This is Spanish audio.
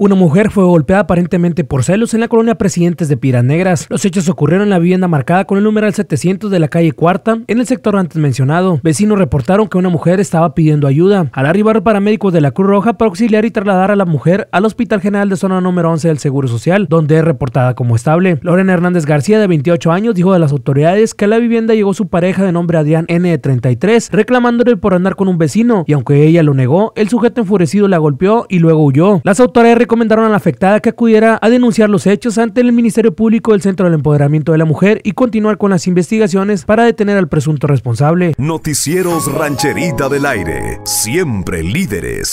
Una mujer fue golpeada aparentemente por celos en la colonia Presidentes de Piranegras. Los hechos ocurrieron en la vivienda marcada con el numeral 700 de la calle Cuarta, en el sector antes mencionado. Vecinos reportaron que una mujer estaba pidiendo ayuda. Al arribar paramédicos de la Cruz Roja para auxiliar y trasladar a la mujer al Hospital General de Zona número 11 del Seguro Social, donde es reportada como estable. Lorena Hernández García, de 28 años, dijo de las autoridades que a la vivienda llegó su pareja de nombre Adrián N. de 33, reclamándole por andar con un vecino, y aunque ella lo negó, el sujeto enfurecido la golpeó y luego huyó. Las autoridades recomendaron a la afectada que acudiera a denunciar los hechos ante el Ministerio Público del Centro del Empoderamiento de la Mujer y continuar con las investigaciones para detener al presunto responsable. Noticieros Rancherita del Aire, siempre líderes.